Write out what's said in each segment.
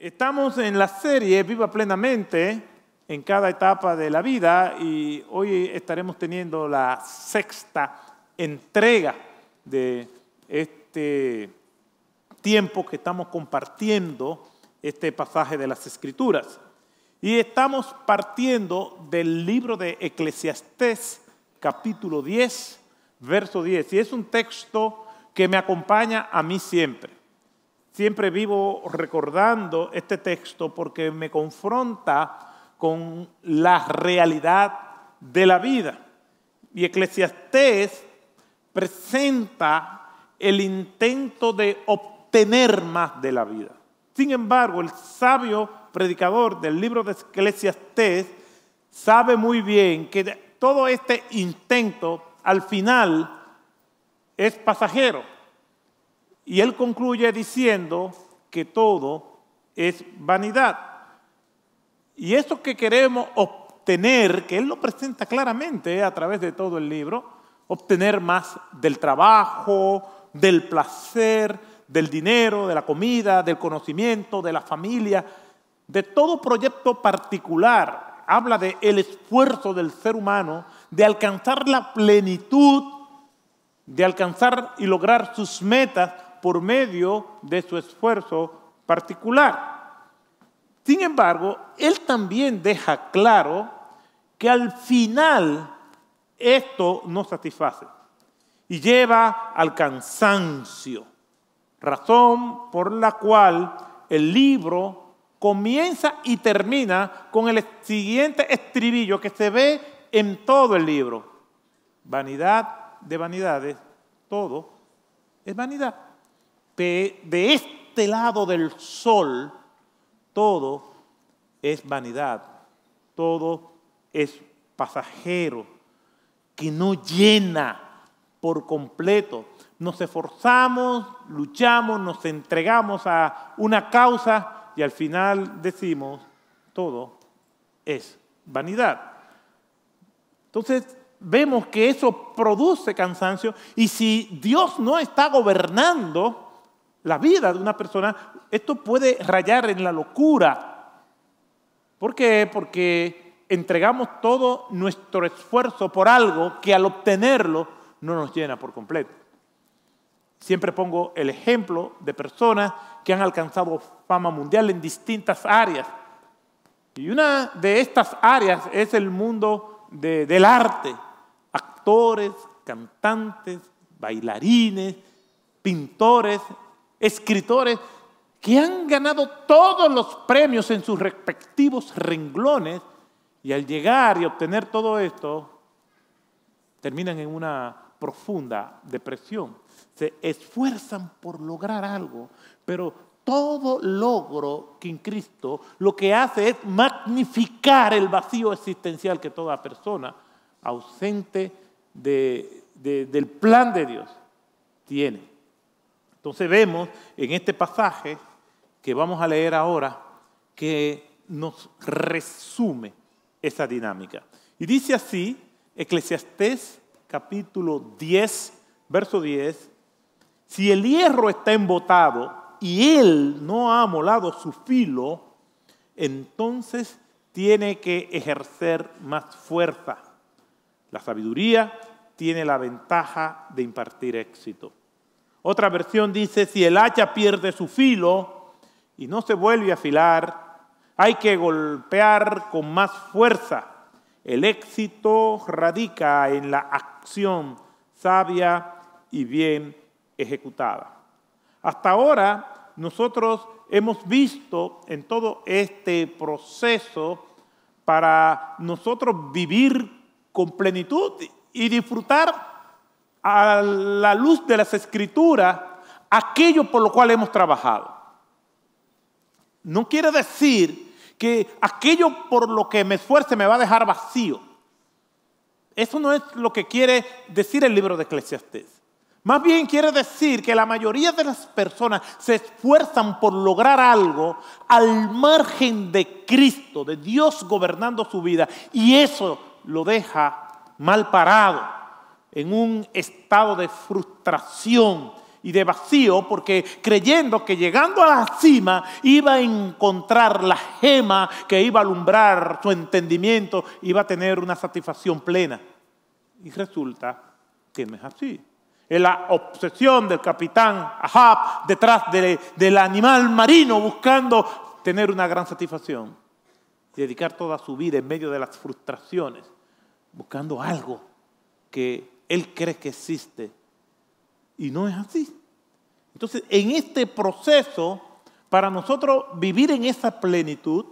Estamos en la serie Viva plenamente en cada etapa de la vida y hoy estaremos teniendo la sexta entrega de este tiempo que estamos compartiendo este pasaje de las Escrituras. Y estamos partiendo del libro de Eclesiastés capítulo 10, verso 10. Y es un texto que me acompaña a mí siempre. Siempre vivo recordando este texto porque me confronta con la realidad de la vida. Y Eclesiastés presenta el intento de obtener más de la vida. Sin embargo, el sabio predicador del libro de Eclesiastés sabe muy bien que todo este intento al final es pasajero y él concluye diciendo que todo es vanidad. Y eso que queremos obtener, que él lo presenta claramente a través de todo el libro, obtener más del trabajo, del placer, del dinero, de la comida, del conocimiento, de la familia, de todo proyecto particular. Habla de el esfuerzo del ser humano de alcanzar la plenitud, de alcanzar y lograr sus metas por medio de su esfuerzo particular. Sin embargo, él también deja claro que al final esto no satisface y lleva al cansancio, razón por la cual el libro comienza y termina con el siguiente estribillo que se ve en todo el libro. Vanidad de vanidades, todo es vanidad de, este lado del sol, todo es vanidad, todo es pasajero, que no llena por completo. Nos esforzamos, luchamos, nos entregamos a una causa y al final decimos, todo es vanidad. Entonces vemos que eso produce cansancio y si Dios no está gobernando, la vida de una persona, esto puede rayar en la locura. ¿Por qué? Porque entregamos todo nuestro esfuerzo por algo que al obtenerlo no nos llena por completo. Siempre pongo el ejemplo de personas que han alcanzado fama mundial en distintas áreas. Y una de estas áreas es el mundo del arte. Actores, cantantes, bailarines, pintores, escritores que han ganado todos los premios en sus respectivos renglones y al llegar y obtener todo esto, terminan en una profunda depresión. Se esfuerzan por lograr algo, pero todo logro que en Cristo lo que hace es magnificar el vacío existencial que toda persona ausente del plan de Dios tiene. Entonces vemos en este pasaje que vamos a leer ahora que nos resume esa dinámica. Y dice así, Eclesiastés capítulo 10, verso 10, si el hierro está embotado y él no ha molado su filo, entonces tiene que ejercer más fuerza. La sabiduría tiene la ventaja de impartir éxito. Otra versión dice, si el hacha pierde su filo y no se vuelve a afilar, hay que golpear con más fuerza. El éxito radica en la acción sabia y bien ejecutada. Hasta ahora nosotros hemos visto en todo este proceso para nosotros vivir con plenitud y disfrutar a la luz de las escrituras aquello por lo cual hemos trabajado. No quiere decir que aquello por lo que me esfuerce me va a dejar vacío. Eso no es lo que quiere decir el libro de Eclesiastes. Más bien quiere decir que la mayoría de las personas se esfuerzan por lograr algo al margen de Cristo, de Dios gobernando su vida, y eso lo deja mal parado en un estado de frustración y de vacío porque creyendo que llegando a la cima iba a encontrar la gema que iba a alumbrar su entendimiento, iba a tener una satisfacción plena. Y resulta que no es así. Es la obsesión del capitán Ahab detrás del animal marino buscando tener una gran satisfacción. Dedicar toda su vida en medio de las frustraciones, buscando algo que él cree que existe. Y no es así. Entonces, en este proceso, para nosotros vivir en esa plenitud,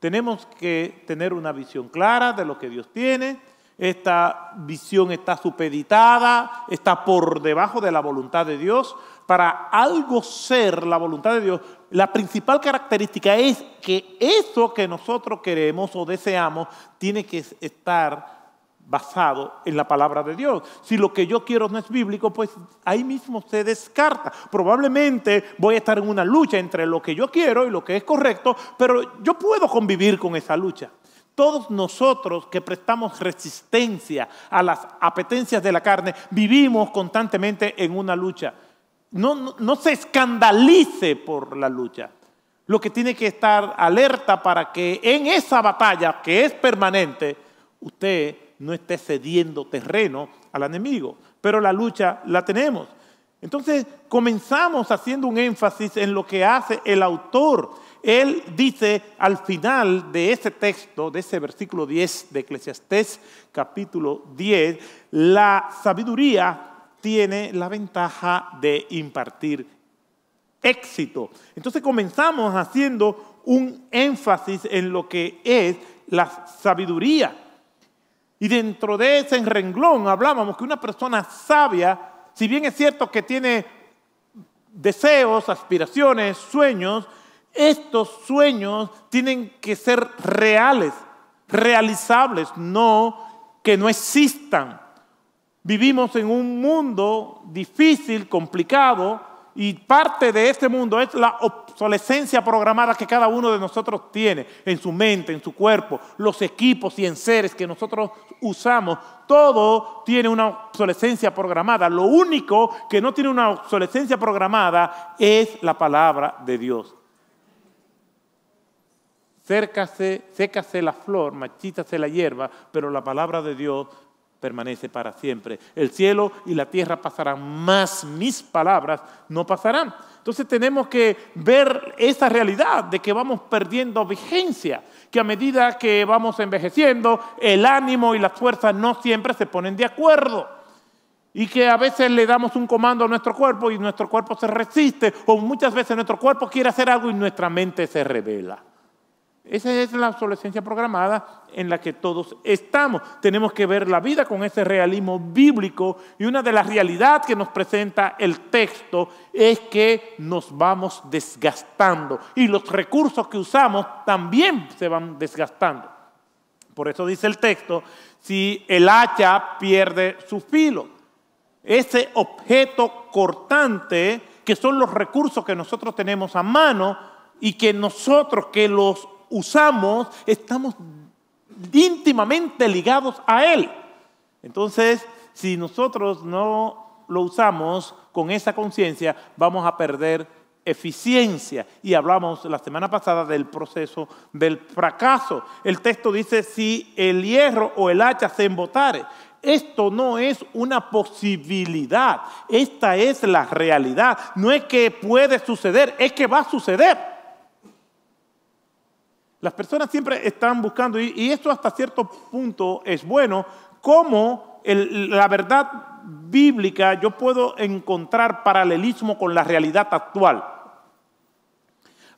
tenemos que tener una visión clara de lo que Dios tiene. Esta visión está supeditada, está por debajo de la voluntad de Dios. Para algo ser la voluntad de Dios, la principal característica es que eso que nosotros queremos o deseamos tiene que estar basado en la palabra de Dios. Si lo que yo quiero no es bíblico, pues ahí mismo se descarta. Probablemente voy a estar en una lucha entre lo que yo quiero y lo que es correcto, pero yo puedo convivir con esa lucha. Todos nosotros que prestamos resistencia a las apetencias de la carne, vivimos constantemente en una lucha. No, no, se escandalice por la lucha. Lo que tiene que estar alerta para que en esa batalla que es permanente, usted no esté cediendo terreno al enemigo. Pero la lucha la tenemos. Entonces comenzamos haciendo un énfasis en lo que hace el autor. Él dice al final de ese texto, de ese versículo 10 de Eclesiastés capítulo 10, la sabiduría tiene la ventaja de impartir éxito. Entonces comenzamos haciendo un énfasis en lo que es la sabiduría. Y dentro de ese renglón hablábamos que una persona sabia, si bien es cierto que tiene deseos, aspiraciones, sueños, estos sueños tienen que ser reales, realizables, no que no existan. Vivimos en un mundo difícil, complicado, y parte de este mundo es la obsolescencia programada que cada uno de nosotros tiene en su mente, en su cuerpo, los equipos y en seres que nosotros usamos. Todo tiene una obsolescencia programada. Lo único que no tiene una obsolescencia programada es la palabra de Dios. Cércase, sécase la flor, machítase la hierba, pero la palabra de Dios permanece para siempre. El cielo y la tierra pasarán, más mis palabras no pasarán. Entonces tenemos que ver esa realidad de que vamos perdiendo vigencia, que a medida que vamos envejeciendo, el ánimo y las fuerzas no siempre se ponen de acuerdo. Y que a veces le damos un comando a nuestro cuerpo y nuestro cuerpo se resiste, o muchas veces nuestro cuerpo quiere hacer algo y nuestra mente se revela. Esa es la obsolescencia programada en la que todos estamos. Tenemos que ver la vida con ese realismo bíblico y una de las realidades que nos presenta el texto es que nos vamos desgastando y los recursos que usamos también se van desgastando. Por eso dice el texto, si el hacha pierde su filo, ese objeto cortante que son los recursos que nosotros tenemos a mano, y que nosotros que los usamos, estamos íntimamente ligados a Él. Entonces, si nosotros no lo usamos con esa conciencia, vamos a perder eficiencia. Y hablamos la semana pasada del proceso del fracaso. El texto dice, si el hierro o el hacha se embotare. Esto no es una posibilidad, esta es la realidad. No es que puede suceder, es que va a suceder. Las personas siempre están buscando, y, esto hasta cierto punto es bueno, cómo la verdad bíblica yo puedo encontrar paralelismo con la realidad actual.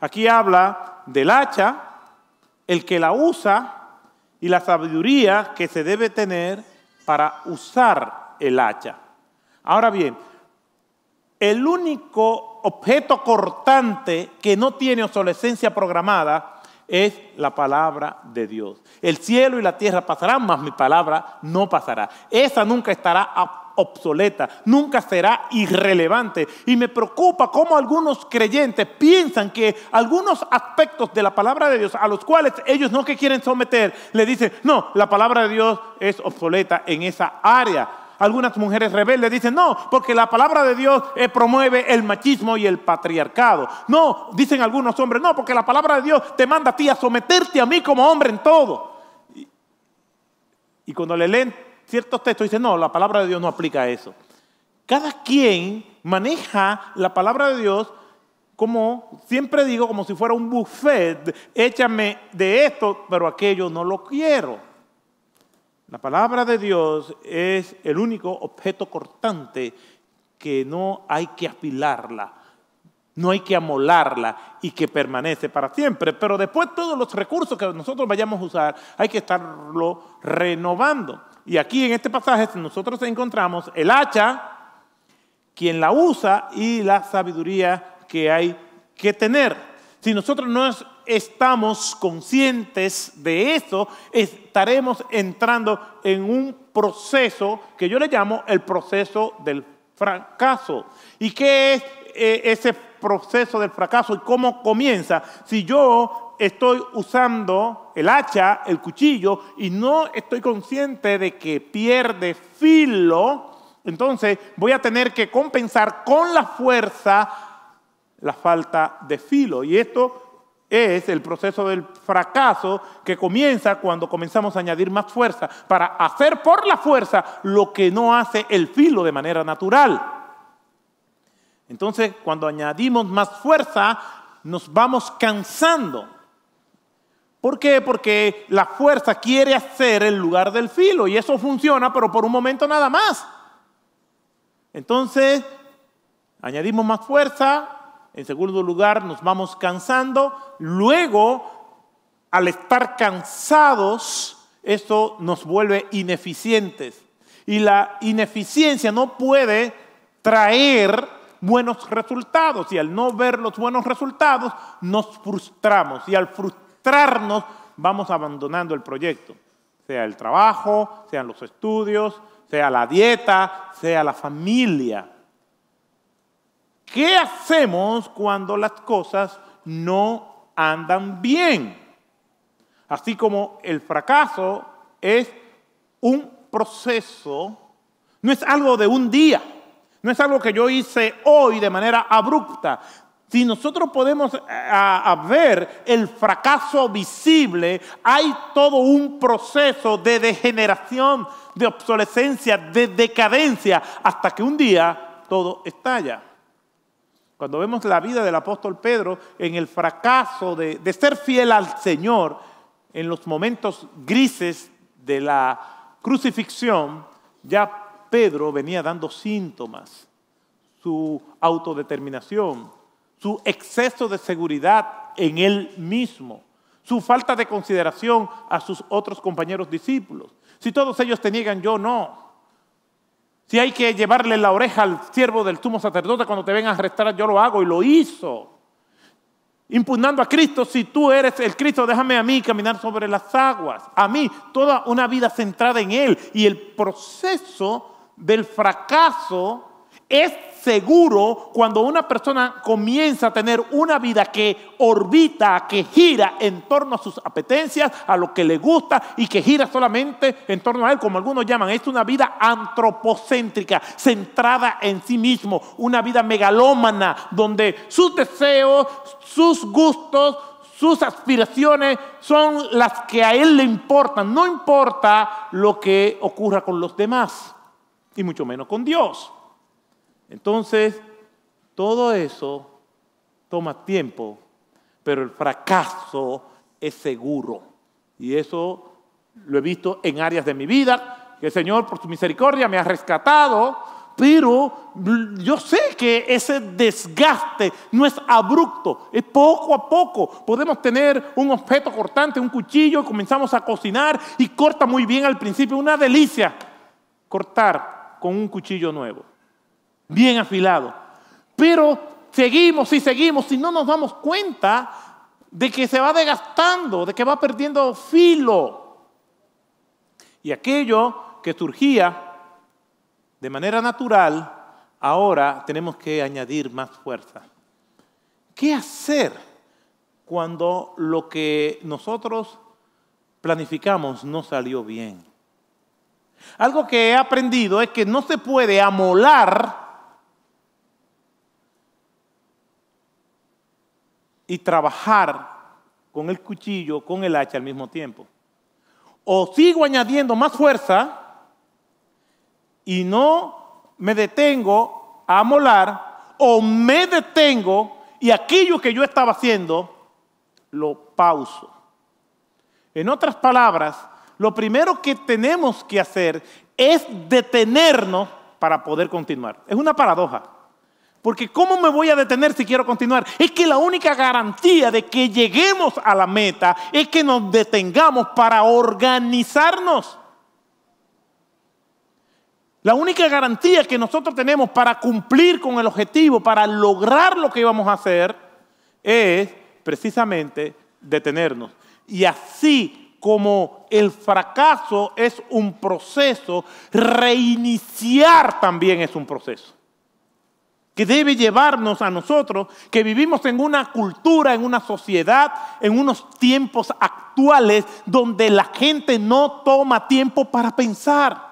Aquí habla del hacha, el que la usa y la sabiduría que se debe tener para usar el hacha. Ahora bien, el único objeto cortante que no tiene obsolescencia programada es la palabra de Dios. El cielo y la tierra pasarán, mas mi palabra no pasará. Esa nunca estará obsoleta, nunca será irrelevante. Y me preocupa cómo algunos creyentes piensan que algunos aspectos de la palabra de Dios a los cuales ellos no que quieren someter, le dicen, no, la palabra de Dios es obsoleta en esa área algunas mujeres rebeldes dicen, no, porque la palabra de Dios eh, promueve el machismo y el patriarcado. No, dicen algunos hombres, no, porque la palabra de Dios te manda a ti a someterte a mí como hombre en todo. Y, cuando le leen ciertos textos dicen, no, la palabra de Dios no aplica a eso. Cada quien maneja la palabra de Dios como siempre digo, como si fuera un buffet, échame de esto, pero aquello no lo quiero. La palabra de Dios es el único objeto cortante que no hay que apilarla, no hay que amolarla y que permanece para siempre. Pero después todos los recursos que nosotros vayamos a usar hay que estarlo renovando. Y aquí en este pasaje nosotros encontramos el hacha, quien la usa y la sabiduría que hay que tener. Si nosotros no es estamos conscientes de eso, estaremos entrando en un proceso que yo le llamo el proceso del fracaso. ¿Y qué es eh, ese proceso del fracaso y cómo comienza? Si yo estoy usando el hacha, el cuchillo, y no estoy consciente de que pierde filo, entonces voy a tener que compensar con la fuerza la falta de filo. Y esto es el proceso del fracaso que comienza cuando comenzamos a añadir más fuerza para hacer por la fuerza lo que no hace el filo de manera natural. Entonces, cuando añadimos más fuerza, nos vamos cansando. ¿Por qué? Porque la fuerza quiere hacer el lugar del filo y eso funciona, pero por un momento nada más. Entonces, añadimos más fuerza, en segundo lugar, nos vamos cansando. Luego, al estar cansados, esto nos vuelve ineficientes. Y la ineficiencia no puede traer buenos resultados. Y al no ver los buenos resultados, nos frustramos. Y al frustrarnos, vamos abandonando el proyecto. Sea el trabajo, sean los estudios, sea la dieta, sea la familia. ¿Qué hacemos cuando las cosas no andan bien? Así como el fracaso es un proceso, no es algo de un día, no es algo que yo hice hoy de manera abrupta. Si nosotros podemos eh, ver el fracaso visible, hay todo un proceso de degeneración, de obsolescencia, de decadencia, hasta que un día todo estalla. Cuando vemos la vida del apóstol Pedro en el fracaso de, ser fiel al Señor en los momentos grises de la crucifixión, ya Pedro venía dando síntomas. Su autodeterminación, su exceso de seguridad en él mismo, su falta de consideración a sus otros compañeros discípulos. Si todos ellos te niegan, yo no. Si hay que llevarle la oreja al siervo del tumo sacerdote cuando te vengan a arrestar, yo lo hago y lo hizo. Impugnando a Cristo, si tú eres el Cristo, déjame a mí caminar sobre las aguas. A mí, toda una vida centrada en Él. Y el proceso del fracaso es seguro cuando una persona comienza a tener una vida que orbita, que gira en torno a sus apetencias, a lo que le gusta y que gira solamente en torno a él, como algunos llaman. Es una vida antropocéntrica, centrada en sí mismo, una vida megalómana, donde sus deseos, sus gustos, sus aspiraciones son las que a él le importan. No importa lo que ocurra con los demás, y mucho menos con Dios. Entonces, todo eso toma tiempo, pero el fracaso es seguro. Y eso lo he visto en áreas de mi vida, que el Señor por su misericordia me ha rescatado, pero yo sé que ese desgaste no es abrupto, es poco a poco. Podemos tener un objeto cortante, un cuchillo, y comenzamos a cocinar y corta muy bien al principio, una delicia cortar con un cuchillo nuevo bien afilado. Pero seguimos y seguimos y no nos damos cuenta de que se va desgastando, de que va perdiendo filo. Y aquello que surgía de manera natural, ahora tenemos que añadir más fuerza. ¿Qué hacer cuando lo que nosotros planificamos no salió bien? Algo que he aprendido es que no se puede amolar y trabajar con el cuchillo, con el hacha al mismo tiempo. O sigo añadiendo más fuerza y no me detengo a molar, o me detengo y aquello que yo estaba haciendo lo pauso. En otras palabras, lo primero que tenemos que hacer es detenernos para poder continuar. Es una paradoja. Porque ¿cómo me voy a detener si quiero continuar? Es que la única garantía de que lleguemos a la meta es que nos detengamos para organizarnos. La única garantía que nosotros tenemos para cumplir con el objetivo, para lograr lo que íbamos a hacer, es precisamente detenernos. Y así como el fracaso es un proceso, reiniciar también es un proceso debe llevarnos a nosotros, que vivimos en una cultura, en una sociedad, en unos tiempos actuales donde la gente no toma tiempo para pensar.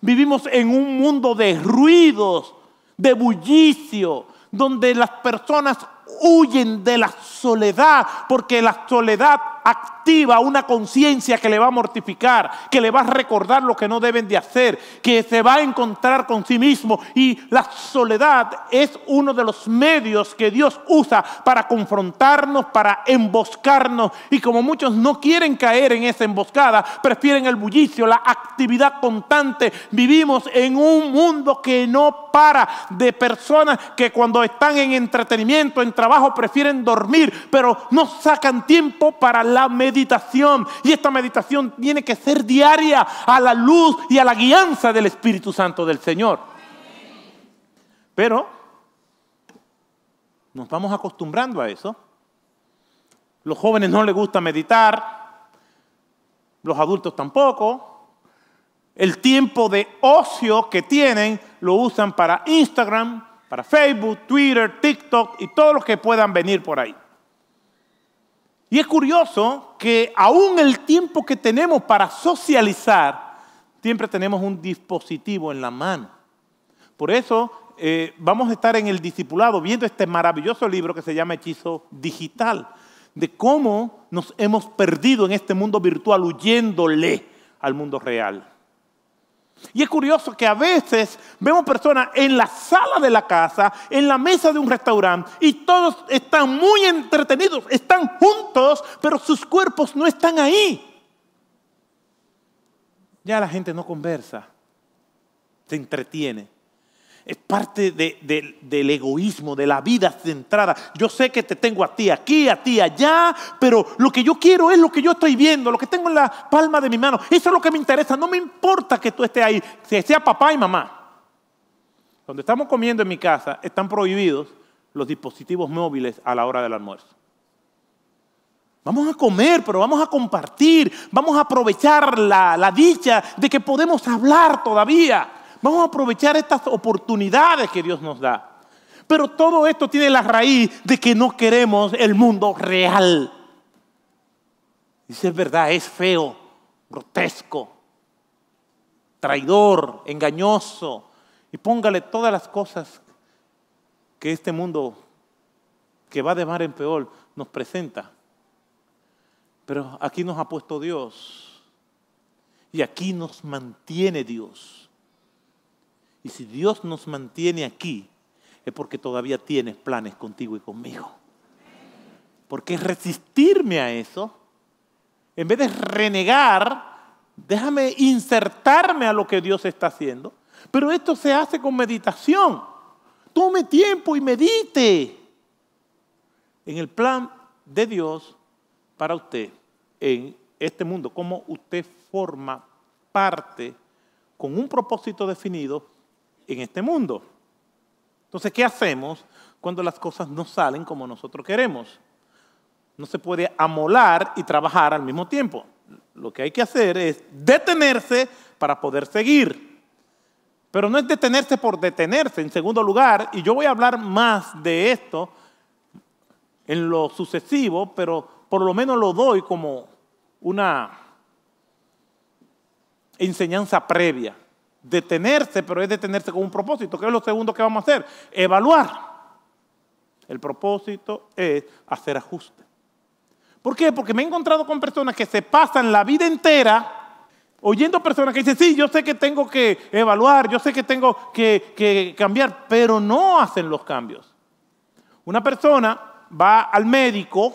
Vivimos en un mundo de ruidos, de bullicio, donde las personas huyen de la soledad, porque la soledad activa una conciencia que le va a mortificar, que le va a recordar lo que no deben de hacer, que se va a encontrar con sí mismo. Y la soledad es uno de los medios que Dios usa para confrontarnos, para emboscarnos. Y como muchos no quieren caer en esa emboscada, prefieren el bullicio, la actividad constante. Vivimos en un mundo que no para de personas que cuando están en entretenimiento, en trabajo, prefieren dormir, pero no sacan tiempo para la meditación. Y esta meditación tiene que ser diaria a la luz y a la guianza del Espíritu Santo del Señor. Pero nos vamos acostumbrando a eso. Los jóvenes no les gusta meditar, los adultos tampoco. El tiempo de ocio que tienen lo usan para Instagram, para Facebook, Twitter, TikTok y todos los que puedan venir por ahí. Y es curioso que aún el tiempo que tenemos para socializar, siempre tenemos un dispositivo en la mano. Por eso eh, vamos a estar en el discipulado viendo este maravilloso libro que se llama Hechizo Digital, de cómo nos hemos perdido en este mundo virtual huyéndole al mundo real. Y es curioso que a veces vemos personas en la sala de la casa, en la mesa de un restaurante, y todos están muy entretenidos, están juntos, pero sus cuerpos no están ahí. Ya la gente no conversa, se entretiene es parte del egoísmo, de la vida centrada. Yo sé que te tengo a ti aquí, a ti allá, pero lo que yo quiero es lo que yo estoy viendo, lo que tengo en la palma de mi mano. Eso es lo que me interesa. No me importa que tú estés ahí, que sea papá y mamá. Cuando estamos comiendo en mi casa, están prohibidos los dispositivos móviles a la hora del almuerzo. Vamos a comer, pero vamos a compartir, vamos a aprovechar la dicha de que podemos hablar todavía Vamos a aprovechar estas oportunidades que Dios nos da. Pero todo esto tiene la raíz de que no queremos el mundo real. si es verdad, es feo, grotesco, traidor, engañoso. Y póngale todas las cosas que este mundo que va de mar en peor nos presenta. Pero aquí nos ha puesto Dios. Y aquí nos mantiene Dios. Y si Dios nos mantiene aquí, es porque todavía tienes planes contigo y conmigo. Porque resistirme a eso, en vez de renegar, déjame insertarme a lo que Dios está haciendo. Pero esto se hace con meditación. Tome tiempo y medite en el plan de Dios para usted en este mundo, como usted forma parte con un propósito definido en este mundo. Entonces, ¿qué hacemos cuando las cosas no salen como nosotros queremos? No se puede amolar y trabajar al mismo tiempo. Lo que hay que hacer es detenerse para poder seguir. Pero no es detenerse por detenerse. En segundo lugar, y yo voy a hablar más de esto en lo sucesivo, pero por lo menos lo doy como una enseñanza previa detenerse, pero es detenerse con un propósito. ¿Qué es lo segundo que vamos a hacer? Evaluar. El propósito es hacer ajustes. ¿Por qué? Porque me he encontrado con personas que se pasan la vida entera oyendo personas que dicen, sí, yo sé que tengo que evaluar, yo sé que tengo que, que cambiar, pero no hacen los cambios. Una persona va al médico,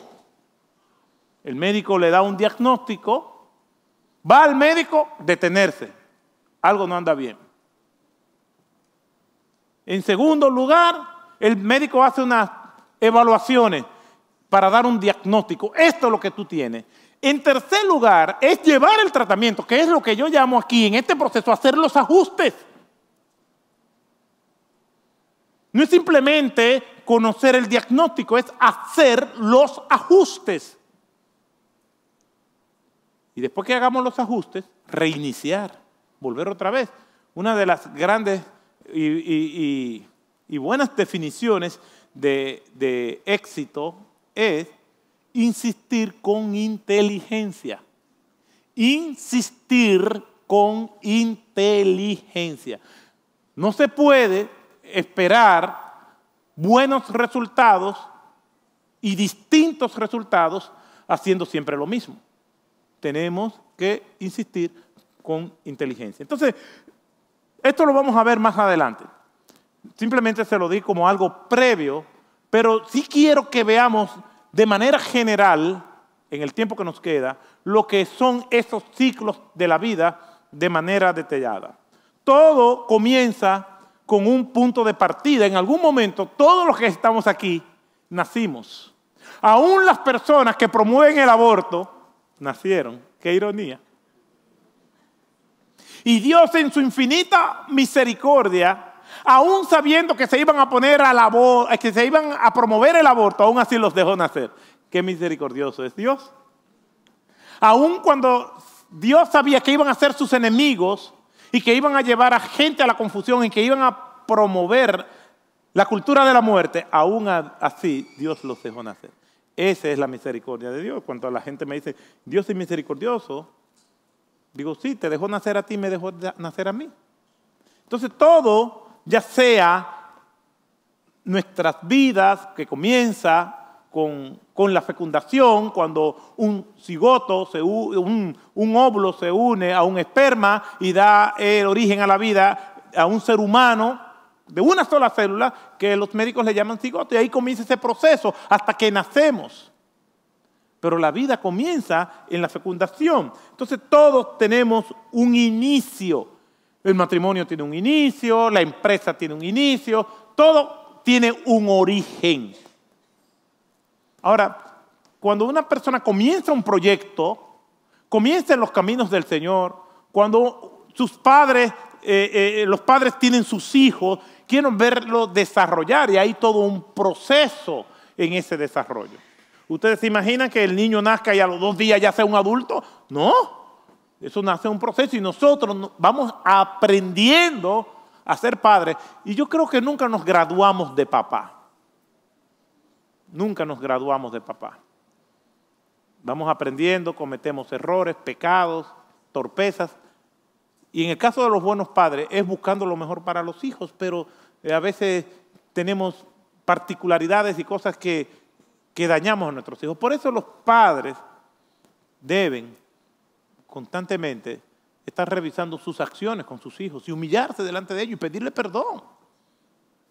el médico le da un diagnóstico, va al médico detenerse algo no anda bien. En segundo lugar, el médico hace unas evaluaciones para dar un diagnóstico. Esto es lo que tú tienes. En tercer lugar, es llevar el tratamiento, que es lo que yo llamo aquí en este proceso, hacer los ajustes. No es simplemente conocer el diagnóstico, es hacer los ajustes. Y después que hagamos los ajustes, reiniciar volver otra vez. Una de las grandes y, buenas definiciones de, de éxito es insistir con inteligencia. Insistir con inteligencia. No se puede esperar buenos resultados y distintos resultados haciendo siempre lo mismo. Tenemos que insistir con inteligencia. Entonces, esto lo vamos a ver más adelante. Simplemente se lo di como algo previo, pero sí quiero que veamos de manera general, en el tiempo que nos queda, lo que son esos ciclos de la vida de manera detallada. Todo comienza con un punto de partida. En algún momento, todos los que estamos aquí nacimos. Aún las personas que promueven el aborto nacieron. Qué ironía. Y Dios en su infinita misericordia, aún sabiendo que se iban a poner a eh, que se iban a promover el aborto, aún así los dejó nacer. Qué misericordioso es Dios. Aún cuando Dios sabía que iban a ser sus enemigos y que iban a llevar a gente a la confusión y que iban a promover la cultura de la muerte, aún así Dios los dejó nacer. Esa es la misericordia de Dios. Cuando la gente me dice, Dios es misericordioso, Digo, sí, te dejó nacer a ti, me dejó nacer a mí. Entonces todo, ya sea nuestras vidas, que comienza con, la fecundación, cuando un cigoto, un, un óvulo se une a un esperma y da el origen a la vida a un ser humano, de una sola célula que los médicos le llaman cigoto. Y ahí comienza ese proceso hasta que nacemos pero la vida comienza en la fecundación. Entonces todos tenemos un inicio. El matrimonio tiene un inicio, la empresa tiene un inicio, todo tiene un origen. Ahora, cuando una persona comienza un proyecto, comienza en los caminos del Señor, cuando sus padres, eh, eh, los padres tienen sus hijos, quieren verlo desarrollar y hay todo un proceso en ese desarrollo. ¿Ustedes se imaginan que el niño nazca y a los dos días ya sea un adulto? No, eso nace un proceso y nosotros vamos aprendiendo a ser padres. Y yo creo que nunca nos graduamos de papá. Nunca nos graduamos de papá. Vamos aprendiendo, cometemos errores, pecados, torpezas. Y en el caso de los buenos padres es buscando lo mejor para los hijos, pero eh, a veces tenemos particularidades y cosas que que dañamos a nuestros hijos. Por eso los padres deben constantemente estar revisando sus acciones con sus hijos y humillarse delante de ellos y pedirle perdón.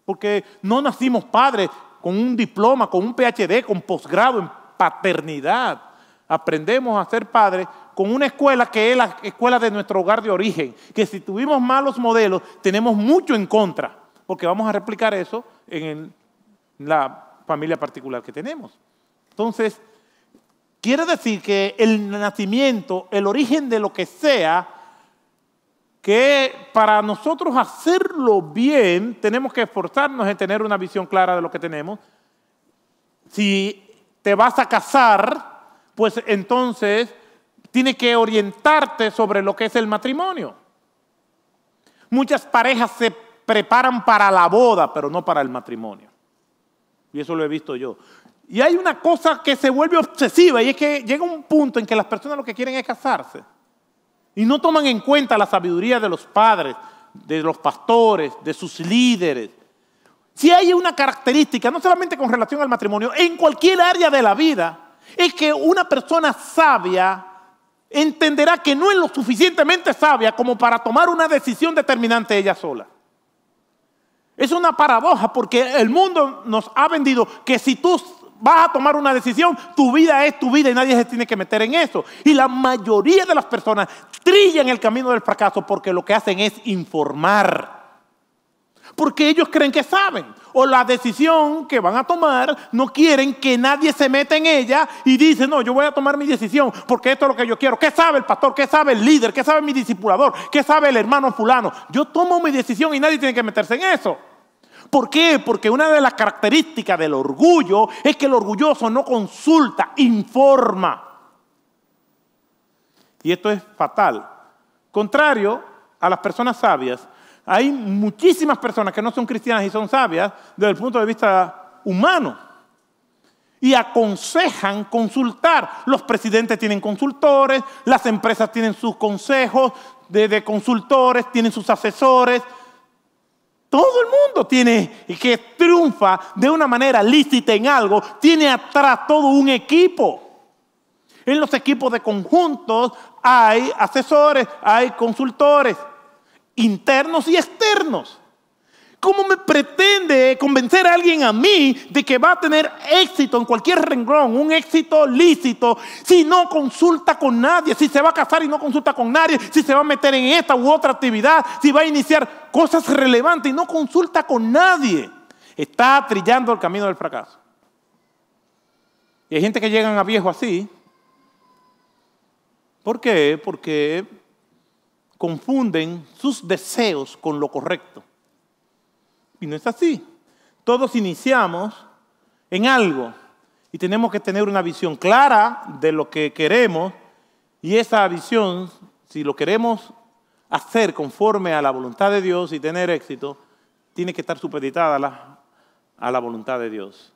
Porque no nacimos padres con un diploma, con un PhD, con posgrado en paternidad. Aprendemos a ser padres con una escuela que es la escuela de nuestro hogar de origen, que si tuvimos malos modelos, tenemos mucho en contra, porque vamos a replicar eso en, en la familia particular que tenemos. Entonces, quiere decir que el nacimiento, el origen de lo que sea, que para nosotros hacerlo bien tenemos que esforzarnos en tener una visión clara de lo que tenemos. Si te vas a casar, pues entonces tiene que orientarte sobre lo que es el matrimonio. Muchas parejas se preparan para la boda, pero no para el matrimonio. Y eso lo he visto yo. Y hay una cosa que se vuelve obsesiva y es que llega un punto en que las personas lo que quieren es casarse. Y no toman en cuenta la sabiduría de los padres, de los pastores, de sus líderes. Si hay una característica, no solamente con relación al matrimonio, en cualquier área de la vida, es que una persona sabia entenderá que no es lo suficientemente sabia como para tomar una decisión determinante ella sola. Es una paradoja porque el mundo nos ha vendido que si tú vas a tomar una decisión, tu vida es tu vida y nadie se tiene que meter en eso. Y la mayoría de las personas trillan el camino del fracaso porque lo que hacen es informar porque ellos creen que saben. O la decisión que van a tomar, no quieren que nadie se meta en ella y dice, no, yo voy a tomar mi decisión porque esto es lo que yo quiero. ¿Qué sabe el pastor? ¿Qué sabe el líder? ¿Qué sabe mi discipulador? ¿Qué sabe el hermano fulano? Yo tomo mi decisión y nadie tiene que meterse en eso. ¿Por qué? Porque una de las características del orgullo es que el orgulloso no consulta, informa. Y esto es fatal. Contrario a las personas sabias, hay muchísimas personas que no son cristianas y son sabias desde el punto de vista humano. Y aconsejan consultar. Los presidentes tienen consultores, las empresas tienen sus consejos de, consultores, tienen sus asesores. Todo el mundo tiene que triunfa de una manera lícita en algo, tiene atrás todo un equipo. En los equipos de conjuntos hay asesores, hay consultores internos y externos. ¿Cómo me pretende convencer a alguien a mí de que va a tener éxito en cualquier renglón, un éxito lícito, si no consulta con nadie, si se va a casar y no consulta con nadie, si se va a meter en esta u otra actividad, si va a iniciar cosas relevantes y no consulta con nadie? Está trillando el camino del fracaso. Y hay gente que llegan a viejo así. ¿Por qué? Porque confunden sus deseos con lo correcto. Y no es así. Todos iniciamos en algo y tenemos que tener una visión clara de lo que queremos y esa visión, si lo queremos hacer conforme a la voluntad de Dios y tener éxito, tiene que estar supeditada a la, voluntad de Dios.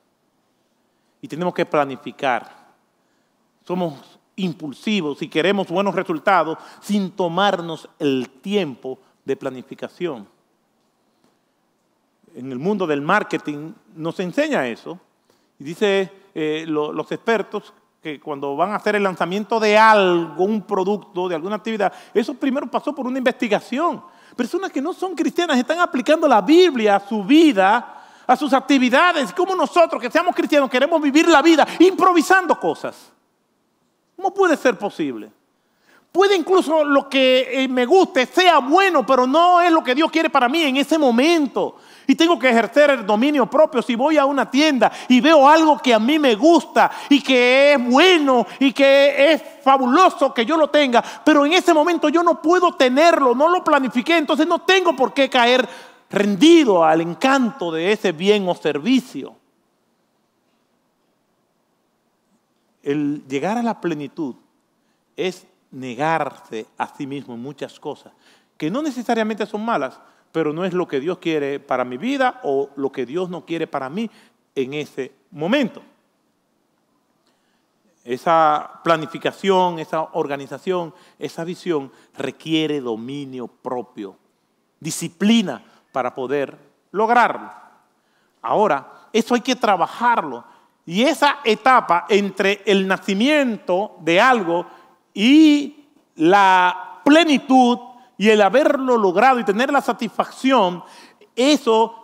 Y tenemos que planificar. Somos impulsivos Si queremos buenos resultados sin tomarnos el tiempo de planificación. En el mundo del marketing nos enseña eso. Y dice eh, los expertos que cuando van a hacer el lanzamiento de algo, un producto, de alguna actividad, eso primero pasó por una investigación. Personas que no son cristianas están aplicando la Biblia a su vida, a sus actividades. Como nosotros que seamos cristianos queremos vivir la vida improvisando cosas. ¿Cómo puede ser posible? Puede incluso lo que eh, me guste sea bueno, pero no es lo que Dios quiere para mí en ese momento. Y tengo que ejercer el dominio propio. Si voy a una tienda y veo algo que a mí me gusta y que es bueno y que es fabuloso que yo lo tenga, pero en ese momento yo no puedo tenerlo, no lo planifiqué, entonces no tengo por qué caer rendido al encanto de ese bien o servicio. el llegar a la plenitud es negarse a sí mismo en muchas cosas, que no necesariamente son malas, pero no es lo que Dios quiere para mi vida o lo que Dios no quiere para mí en ese momento. Esa planificación, esa organización, esa visión requiere dominio propio, disciplina para poder lograrlo. Ahora, eso hay que trabajarlo y esa etapa entre el nacimiento de algo y la plenitud y el haberlo logrado y tener la satisfacción, eso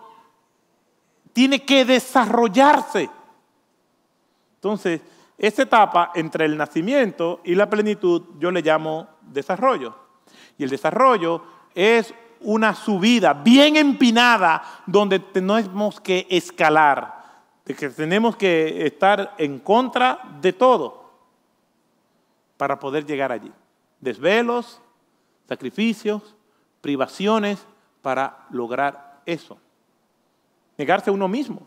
tiene que desarrollarse. Entonces, esa etapa entre el nacimiento y la plenitud yo le llamo desarrollo. Y el desarrollo es una subida bien empinada donde tenemos que escalar de que tenemos que estar en contra de todo para poder llegar allí. Desvelos, sacrificios, privaciones para lograr eso. Negarse a uno mismo.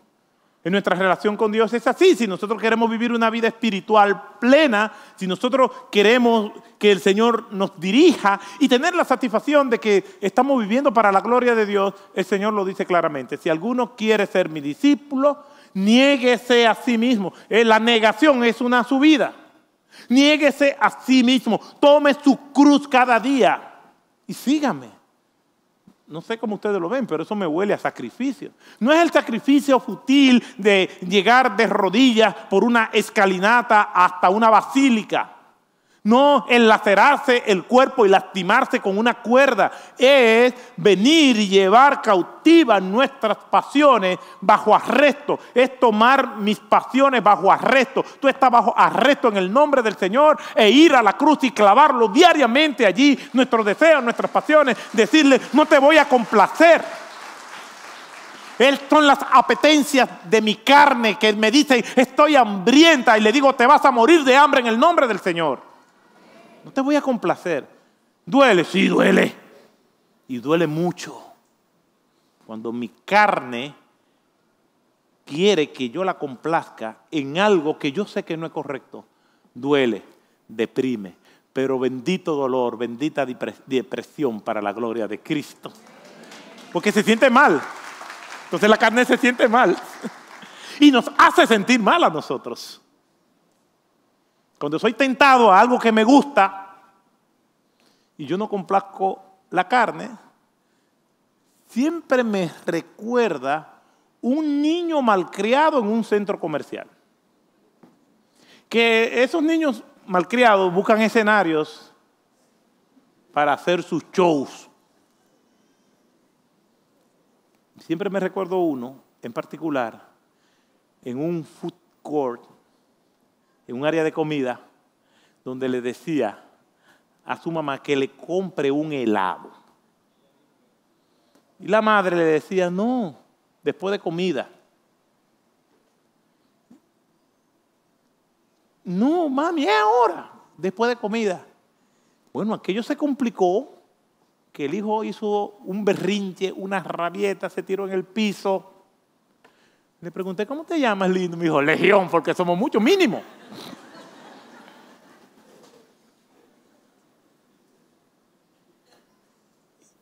En nuestra relación con Dios es así. Si nosotros queremos vivir una vida espiritual plena, si nosotros queremos que el Señor nos dirija y tener la satisfacción de que estamos viviendo para la gloria de Dios, el Señor lo dice claramente. Si alguno quiere ser mi discípulo, Niéguese a sí mismo. Eh, la negación es una subida. Niéguese a sí mismo. Tome su cruz cada día y sígame. No sé cómo ustedes lo ven, pero eso me huele a sacrificio. No es el sacrificio futil de llegar de rodillas por una escalinata hasta una basílica. No enlacerarse el cuerpo y lastimarse con una cuerda. Es venir y llevar cautivas nuestras pasiones bajo arresto. Es tomar mis pasiones bajo arresto. Tú estás bajo arresto en el nombre del Señor e ir a la cruz y clavarlo diariamente allí. Nuestros deseos, nuestras pasiones. Decirle, no te voy a complacer. Él son las apetencias de mi carne que me dicen, estoy hambrienta. Y le digo, te vas a morir de hambre en el nombre del Señor no te voy a complacer. Duele, sí, duele. Y duele mucho. Cuando mi carne quiere que yo la complazca en algo que yo sé que no es correcto, duele, deprime. Pero bendito dolor, bendita depresión para la gloria de Cristo. Porque se siente mal. Entonces la carne se siente mal. Y nos hace sentir mal a nosotros. Cuando soy tentado a algo que me gusta y yo no complazco la carne, siempre me recuerda un niño malcriado en un centro comercial. Que esos niños malcriados buscan escenarios para hacer sus shows. Siempre me recuerdo uno en particular en un food court en un área de comida donde le decía a su mamá que le compre un helado. Y la madre le decía, no, después de comida. No, mami, es ahora, después de comida. Bueno, aquello se complicó, que el hijo hizo un berrinche, una rabieta, se tiró en el piso. Le pregunté, ¿cómo te llamas, lindo? Me dijo, Legión, porque somos muchos, mínimo.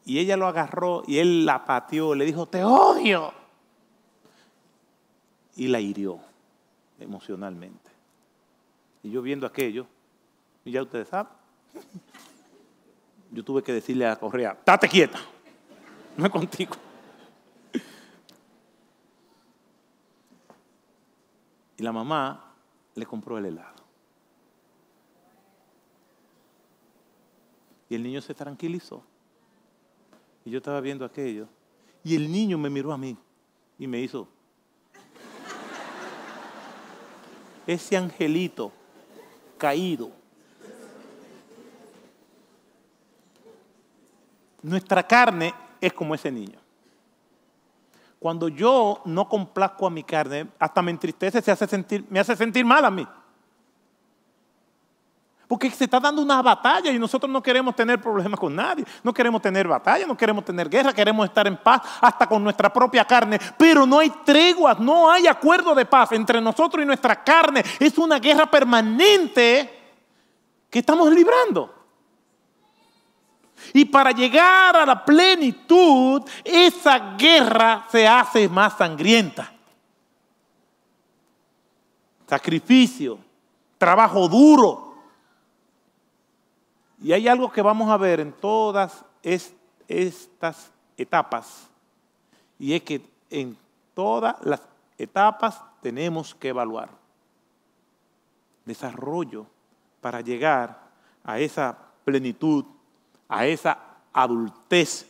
Y ella lo agarró y él la pateó, le dijo, te odio. Y la hirió emocionalmente. Y yo viendo aquello, y ya ustedes saben, yo tuve que decirle a Correa, date quieta, no es contigo. Y la mamá le compró el helado. Y el niño se tranquilizó. Y yo estaba viendo aquello. Y el niño me miró a mí y me hizo. Ese angelito caído. Nuestra carne es como ese niño. Cuando yo no complazco a mi carne, hasta me entristece, se hace sentir, me hace sentir mal a mí. Porque se está dando una batalla y nosotros no queremos tener problemas con nadie, no queremos tener batalla, no queremos tener guerra, queremos estar en paz hasta con nuestra propia carne. Pero no hay treguas, no hay acuerdo de paz entre nosotros y nuestra carne. Es una guerra permanente que estamos librando. Y para llegar a la plenitud, esa guerra se hace más sangrienta. Sacrificio, trabajo duro. Y hay algo que vamos a ver en todas estas etapas. Y es que en todas las etapas tenemos que evaluar. Desarrollo para llegar a esa plenitud a esa adultez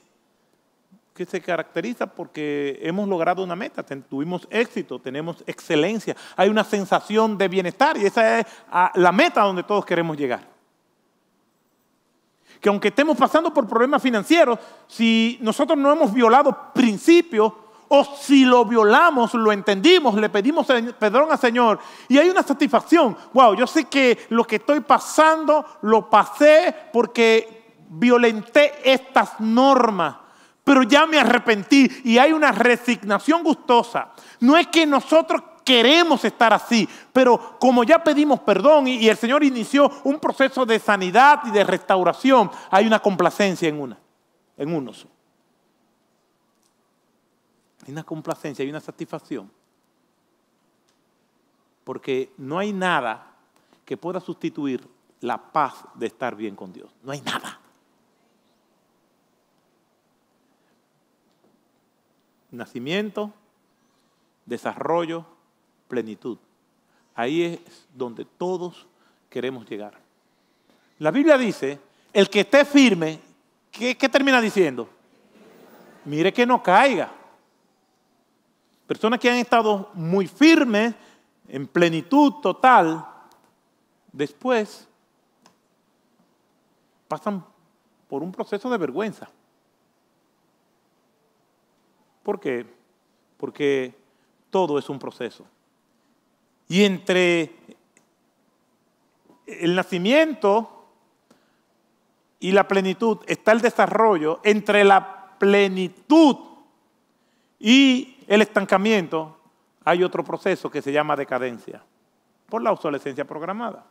que se caracteriza porque hemos logrado una meta, tuvimos éxito, tenemos excelencia, hay una sensación de bienestar y esa es ah, la meta donde todos queremos llegar. Que aunque estemos pasando por problemas financieros, si nosotros no hemos violado principios o si lo violamos, lo entendimos, le pedimos perdón al Señor y hay una satisfacción, wow, yo sé que lo que estoy pasando lo pasé porque violenté estas normas, pero ya me arrepentí y hay una resignación gustosa. No es que nosotros queremos estar así, pero como ya pedimos perdón y, el Señor inició un proceso de sanidad y de restauración, hay una complacencia en una, en unos. Hay una complacencia, hay una satisfacción. Porque no hay nada que pueda sustituir la paz de estar bien con Dios. No hay nada. Nacimiento, desarrollo, plenitud. Ahí es donde todos queremos llegar. La Biblia dice, el que esté firme, ¿qué, termina diciendo? Mire que no caiga. Personas que han estado muy firmes, en plenitud total, después pasan por un proceso de vergüenza. ¿Por qué? Porque todo es un proceso. Y entre el nacimiento y la plenitud está el desarrollo. Entre la plenitud y el estancamiento hay otro proceso que se llama decadencia, por la obsolescencia programada.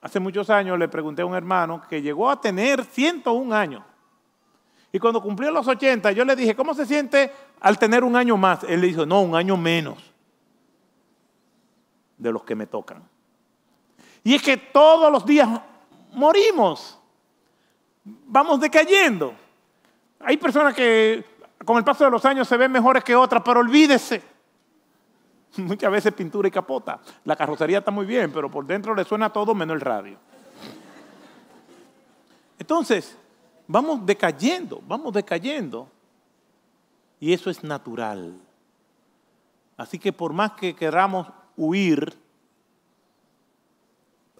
Hace muchos años le pregunté a un hermano que llegó a tener 101 años y cuando cumplió los 80, yo le dije, ¿cómo se siente al tener un año más? Él le dijo, no, un año menos de los que me tocan. Y es que todos los días morimos, vamos decayendo. Hay personas que con el paso de los años se ven mejores que otras, pero olvídese. Muchas veces pintura y capota. La carrocería está muy bien, pero por dentro le suena todo menos el radio. Entonces, vamos decayendo, vamos decayendo. Y eso es natural. Así que por más que queramos huir,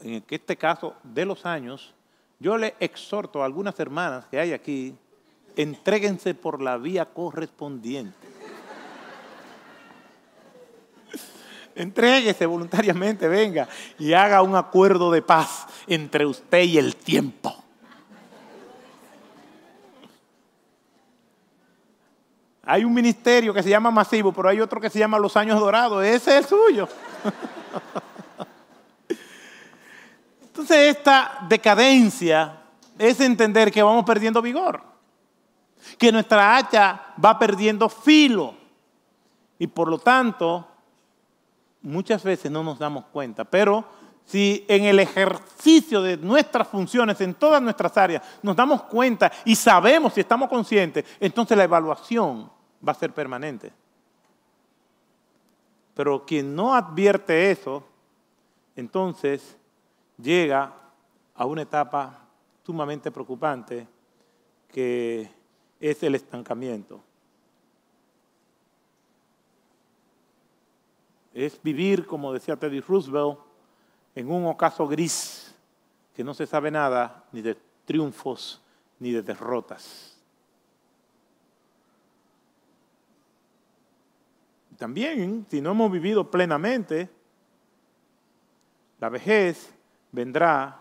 en este caso de los años, yo le exhorto a algunas hermanas que hay aquí, entréguense por la vía correspondiente. Entréguese voluntariamente, venga, y haga un acuerdo de paz entre usted y el tiempo. Hay un ministerio que se llama Masivo, pero hay otro que se llama Los Años Dorados. Ese es el suyo. Entonces esta decadencia es entender que vamos perdiendo vigor, que nuestra hacha va perdiendo filo y por lo tanto muchas veces no nos damos cuenta, pero si en el ejercicio de nuestras funciones, en todas nuestras áreas, nos damos cuenta y sabemos si estamos conscientes, entonces la evaluación va a ser permanente. Pero quien no advierte eso, entonces llega a una etapa sumamente preocupante que es el estancamiento. Es vivir, como decía Teddy Roosevelt, en un ocaso gris que no se sabe nada ni de triunfos ni de derrotas. también, si no hemos vivido plenamente, la vejez vendrá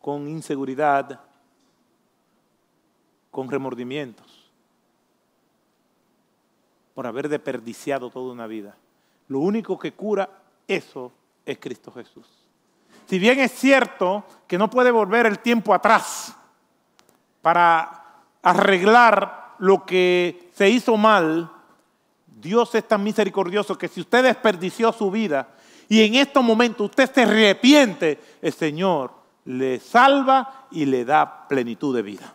con inseguridad, con remordimientos, por haber desperdiciado toda una vida. Lo único que cura eso es Cristo Jesús. Si bien es cierto que no puede volver el tiempo atrás para arreglar lo que se hizo mal, Dios es tan misericordioso que si usted desperdició su vida y en estos momentos usted se arrepiente, el Señor le salva y le da plenitud de vida.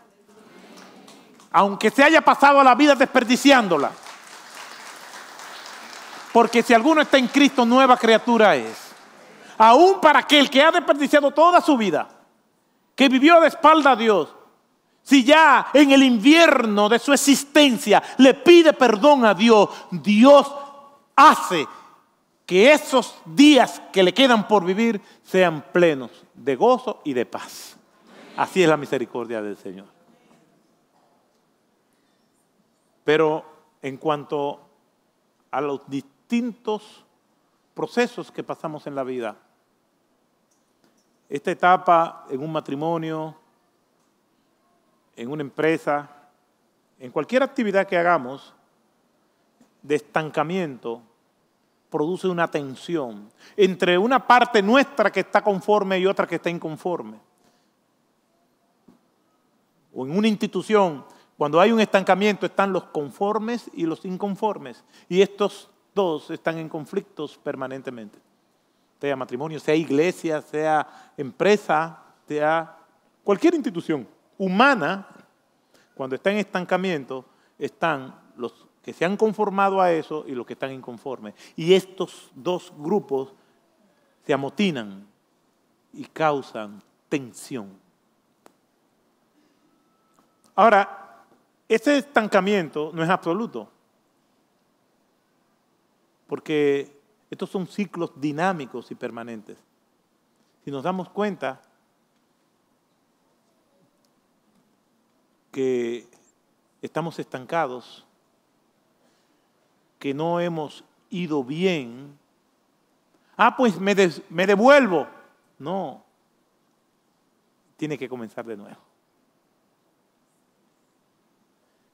Aunque se haya pasado la vida desperdiciándola. Porque si alguno está en Cristo, nueva criatura es. Aún para aquel que ha desperdiciado toda su vida, que vivió de espalda a Dios, si ya en el invierno de su existencia le pide perdón a Dios, Dios hace que esos días que le quedan por vivir sean plenos de gozo y de paz. Así es la misericordia del Señor. Pero en cuanto a los distintos procesos que pasamos en la vida, esta etapa en un matrimonio, en una empresa, en cualquier actividad que hagamos de estancamiento, produce una tensión entre una parte nuestra que está conforme y otra que está inconforme. O en una institución, cuando hay un estancamiento están los conformes y los inconformes. Y estos dos están en conflictos permanentemente. Sea matrimonio, sea iglesia, sea empresa, sea cualquier institución humana, cuando está en estancamiento, están los que se han conformado a eso y los que están inconformes. Y estos dos grupos se amotinan y causan tensión. Ahora, ese estancamiento no es absoluto, porque estos son ciclos dinámicos y permanentes. Si nos damos cuenta, que estamos estancados, que no hemos ido bien. Ah, pues me, devuelvo. No, tiene que comenzar de nuevo.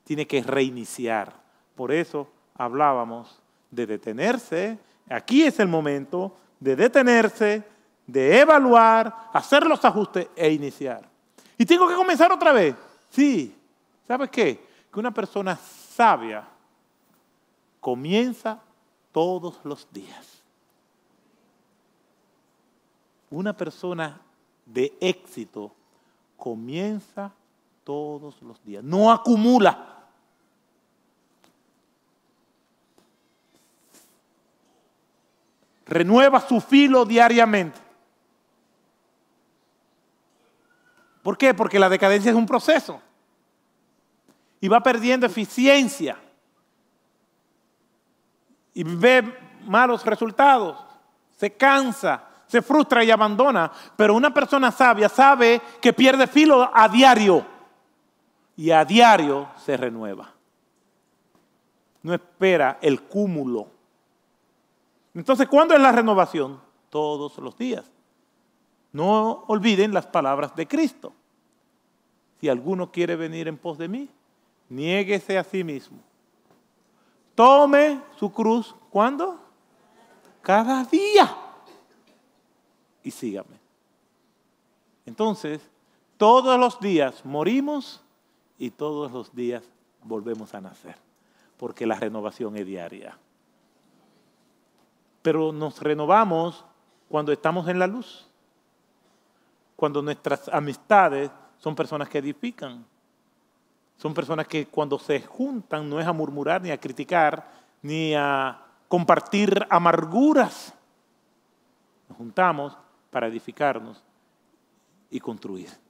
Tiene que reiniciar. Por eso hablábamos de detenerse. Aquí es el momento de detenerse, de evaluar, hacer los ajustes e iniciar. Y tengo que comenzar otra vez. Sí. ¿sabe qué? Que una persona sabia comienza todos los días. Una persona de éxito comienza todos los días. No acumula. Renueva su filo diariamente. ¿Por qué? Porque la decadencia es un proceso y va perdiendo eficiencia y ve malos resultados, se cansa, se frustra y abandona. Pero una persona sabia sabe que pierde filo a diario y a diario se renueva. No espera el cúmulo. Entonces, ¿cuándo es la renovación? Todos los días. No olviden las palabras de Cristo. Si alguno quiere venir en pos de mí, niéguese a sí mismo. Tome su cruz, ¿cuándo? Cada día. Y sígame. Entonces, todos los días morimos y todos los días volvemos a nacer, porque la renovación es diaria. Pero nos renovamos cuando estamos en la luz, cuando nuestras amistades son personas que edifican. Son personas que cuando se juntan no es a murmurar, ni a criticar, ni a compartir amarguras. Nos juntamos para edificarnos y construir.